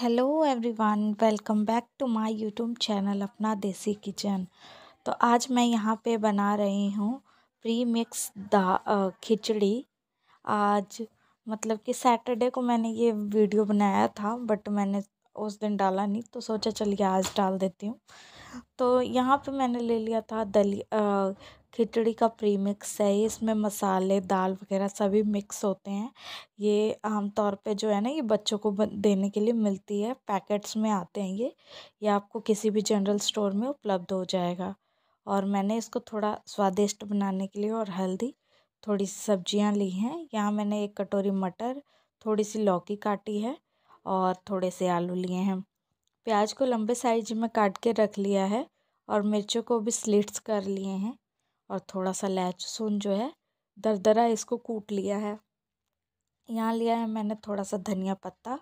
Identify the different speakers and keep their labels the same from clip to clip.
Speaker 1: hello everyone welcome back to my YouTube channel Apna Desi kitchen तो आज मैं यहाँ पे बना रही हूँ प्री मिक्स दा खिचड़ी आज मतलब कि सैटरडे को मैंने ये वीडियो बनाया था बट मैंने उस दिन डाला नहीं तो सोचा चलिए आज डाल देती हूँ तो यहाँ पे मैंने ले लिया था दलिया खिचड़ी का प्रीमिक्स है इसमें मसाले दाल वगैरह सभी मिक्स होते हैं ये आमतौर पे जो है ना ये बच्चों को देने के लिए मिलती है पैकेट्स में आते हैं ये ये आपको किसी भी जनरल स्टोर में उपलब्ध हो जाएगा और मैंने इसको थोड़ा स्वादिष्ट बनाने के लिए और हल्दी थोड़ी सी सब्जियाँ ली हैं यहाँ मैंने एक कटोरी मटर थोड़ी सी लौकी काटी है और थोड़े से आलू लिए हैं प्याज को लंबे साइज में काट के रख लिया है और मिर्चों को भी स्लिट्स कर लिए हैं और थोड़ा सा लहसुन जो है दरदरा इसको कूट लिया है यहाँ लिया है मैंने थोड़ा सा धनिया पत्ता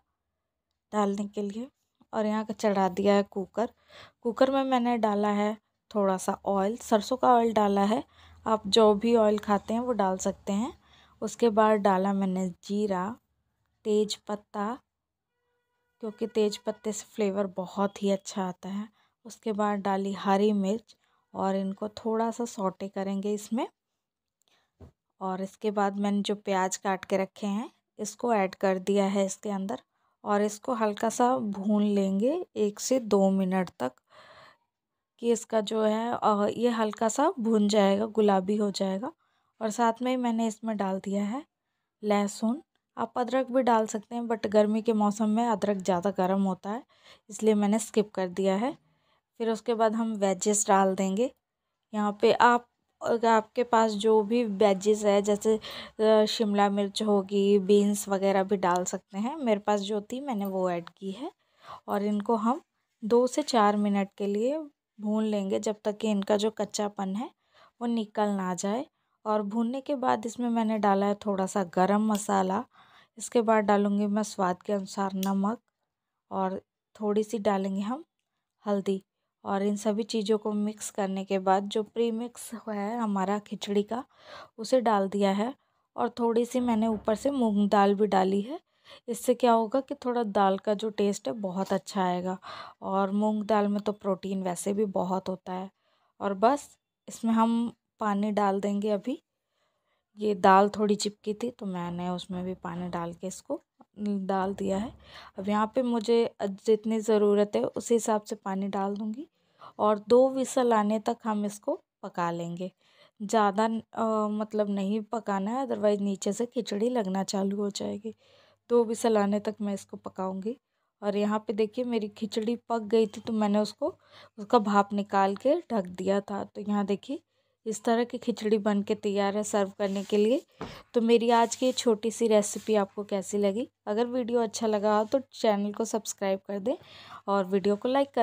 Speaker 1: डालने के लिए और यहाँ का चढ़ा दिया है कुकर कुकर में मैंने डाला है थोड़ा सा ऑयल सरसों का ऑयल डाला है आप जो भी ऑयल खाते हैं वो डाल सकते हैं उसके बाद डाला मैंने जीरा तेज पत्ता क्योंकि तेज पत्ते से फ्लेवर बहुत ही अच्छा आता है उसके बाद डाली हरी मिर्च और इनको थोड़ा सा सॉटे करेंगे इसमें और इसके बाद मैंने जो प्याज काट के रखे हैं इसको ऐड कर दिया है इसके अंदर और इसको हल्का सा भून लेंगे एक से दो मिनट तक कि इसका जो है ये हल्का सा भुन जाएगा गुलाबी हो जाएगा और साथ में ही मैंने इसमें डाल दिया है लहसुन आप अदरक भी डाल सकते हैं बट गर्मी के मौसम में अदरक ज़्यादा गर्म होता है इसलिए मैंने स्किप कर दिया है फिर उसके बाद हम वेजेस डाल देंगे यहाँ पे आप अगर आपके पास जो भी वेजेस है जैसे शिमला मिर्च होगी बीन्स वगैरह भी डाल सकते हैं मेरे पास जो थी मैंने वो ऐड की है और इनको हम दो से चार मिनट के लिए भून लेंगे जब तक कि इनका जो कच्चापन है वो निकल ना जाए और भूनने के बाद इसमें मैंने डाला है थोड़ा सा गरम मसाला इसके बाद डालूँगी मैं स्वाद के अनुसार नमक और थोड़ी सी डालेंगे हम हल्दी और इन सभी चीज़ों को मिक्स करने के बाद जो प्री मिक्स है हमारा खिचड़ी का उसे डाल दिया है और थोड़ी सी मैंने ऊपर से मूंग दाल भी डाली है इससे क्या होगा कि थोड़ा दाल का जो टेस्ट है बहुत अच्छा आएगा और मूंग दाल में तो प्रोटीन वैसे भी बहुत होता है और बस इसमें हम पानी डाल देंगे अभी ये दाल थोड़ी चिपकी थी तो मैंने उसमें भी पानी डाल के इसको डाल दिया है अब यहाँ पे मुझे जितनी ज़रूरत है उसी हिसाब से पानी डाल दूँगी और दो विसल आने तक हम इसको पका लेंगे ज़्यादा मतलब नहीं पकाना है अदरवाइज़ नीचे से खिचड़ी लगना चालू हो जाएगी दो विसल आने तक मैं इसको पकाऊंगी और यहाँ पे देखिए मेरी खिचड़ी पक गई थी तो मैंने उसको उसका भाप निकाल के ढक दिया था तो यहाँ देखिए इस तरह की खिचड़ी बन के तैयार है सर्व करने के लिए तो मेरी आज की छोटी सी रेसिपी आपको कैसी लगी अगर वीडियो अच्छा लगा हो तो चैनल को सब्सक्राइब कर दें और वीडियो को लाइक कर